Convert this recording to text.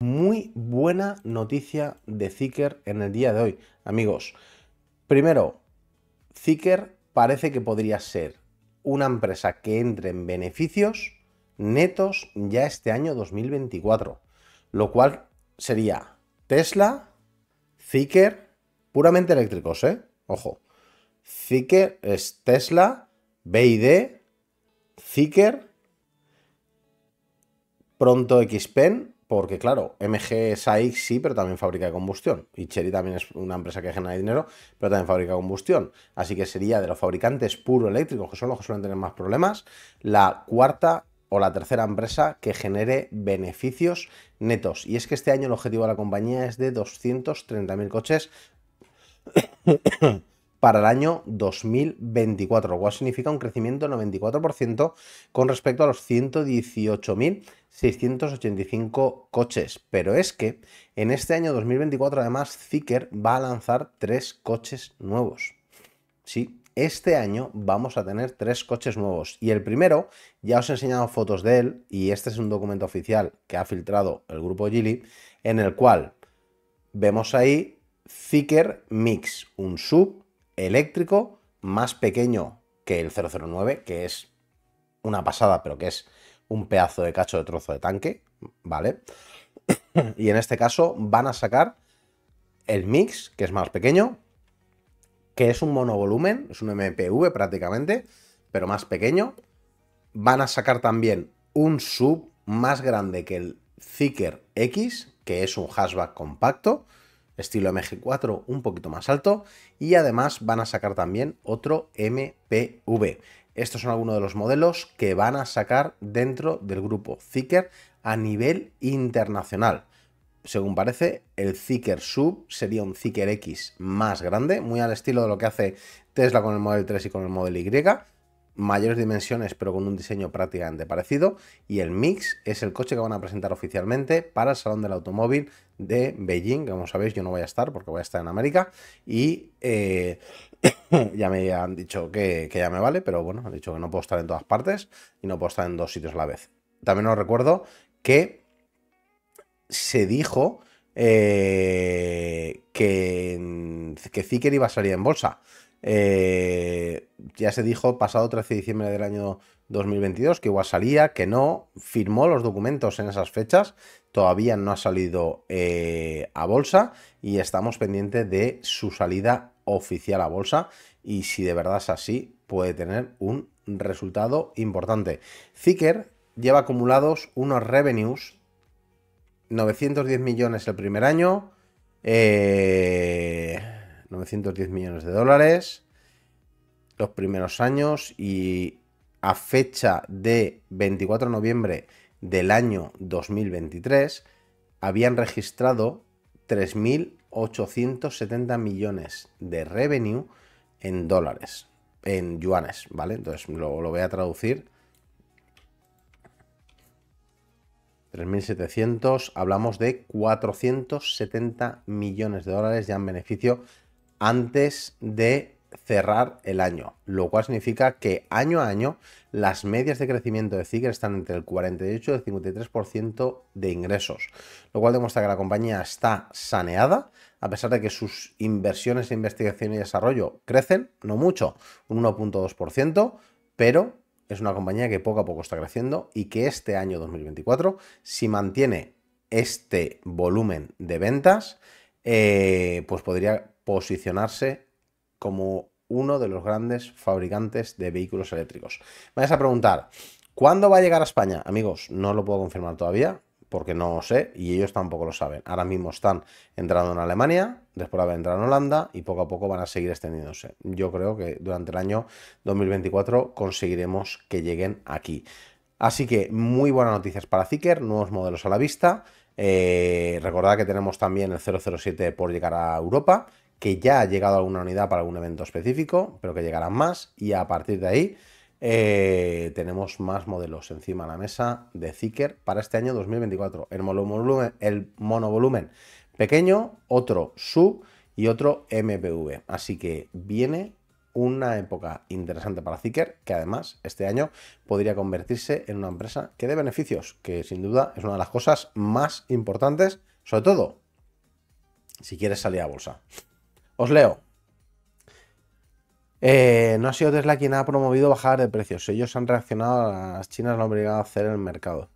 Muy buena noticia de Zicker en el día de hoy, amigos. Primero, Zicker parece que podría ser una empresa que entre en beneficios netos ya este año 2024, lo cual sería Tesla, Zicker, puramente eléctricos, ¿eh? Ojo. Zicker es Tesla, BID, Zicker, pronto Xpen porque, claro, MG SAIC sí, pero también fabrica combustión. Y Chery también es una empresa que genera dinero, pero también fabrica combustión. Así que sería de los fabricantes puro eléctricos, que son los que suelen tener más problemas, la cuarta o la tercera empresa que genere beneficios netos. Y es que este año el objetivo de la compañía es de 230.000 coches para el año 2024, lo cual significa un crecimiento del 94% con respecto a los 118.685 coches. Pero es que en este año 2024 además Zicker va a lanzar tres coches nuevos. Sí, este año vamos a tener tres coches nuevos. Y el primero, ya os he enseñado fotos de él, y este es un documento oficial que ha filtrado el grupo Gili, en el cual vemos ahí Zicker Mix, un sub eléctrico más pequeño que el 009, que es una pasada, pero que es un pedazo de cacho de trozo de tanque, ¿vale? y en este caso van a sacar el Mix, que es más pequeño, que es un monovolumen, es un MPV prácticamente, pero más pequeño. Van a sacar también un sub más grande que el Zicker X, que es un hatchback compacto, estilo MG4 un poquito más alto y además van a sacar también otro MPV. Estos son algunos de los modelos que van a sacar dentro del grupo Zicker a nivel internacional. Según parece, el Zicker Sub sería un Zicker X más grande, muy al estilo de lo que hace Tesla con el Model 3 y con el Model Y, mayores dimensiones pero con un diseño prácticamente parecido y el Mix es el coche que van a presentar oficialmente para el Salón del Automóvil de Beijing, como sabéis yo no voy a estar porque voy a estar en América y eh, ya me han dicho que, ya me vale, pero bueno, han dicho que no puedo estar en todas partes y no puedo estar en dos sitios a la vez. También os recuerdo que se dijo eh, que, que iba a salir en bolsa. Eh, ya se dijo pasado 13 de diciembre del año 2022 que igual salía, que no, firmó los documentos en esas fechas, todavía no ha salido eh, a bolsa y estamos pendientes de su salida oficial a bolsa y si de verdad es así puede tener un resultado importante. Zicker lleva acumulados unos revenues 910 millones el primer año, 910 eh, millones de dólares, los primeros años y a fecha de 24 de noviembre del año 2023 habían registrado 3.870 millones de revenue en dólares, en yuanes, ¿vale? Entonces lo, lo voy a traducir. 3.700, hablamos de 470 millones de dólares ya en beneficio antes de cerrar el año, lo cual significa que año a año las medias de crecimiento de Ziggler están entre el 48 y el 53% de ingresos, lo cual demuestra que la compañía está saneada, a pesar de que sus inversiones en investigación y desarrollo crecen, no mucho, un 1.2%, pero es una compañía que poco a poco está creciendo y que este año 2024, si mantiene este volumen de ventas, eh, pues podría posicionarse como uno de los grandes fabricantes de vehículos eléctricos. Me vais a preguntar, ¿cuándo va a llegar a España? Amigos, no lo puedo confirmar todavía, porque no lo sé y ellos tampoco lo saben. Ahora mismo están entrando en Alemania, después van a entrar en Holanda y poco a poco van a seguir extendiéndose. Yo creo que durante el año 2024 conseguiremos que lleguen aquí. Así que muy buenas noticias para Zicker, nuevos modelos a la vista. Eh, recordad que tenemos también el 007 por llegar a Europa que ya ha llegado a alguna unidad para algún evento específico, pero que llegarán más y a partir de ahí eh, tenemos más modelos encima de la mesa de Zicker para este año 2024. El monovolumen, el pequeño, otro sub y otro MPV. Así que viene una época interesante para Zicker, que además este año podría convertirse en una empresa que dé beneficios, que sin duda es una de las cosas más importantes, sobre todo si quieres salir a bolsa. Os leo. Eh, no ha sido Tesla quien ha promovido bajar de precios. Ellos han reaccionado a las chinas lo han obligado a hacer el mercado.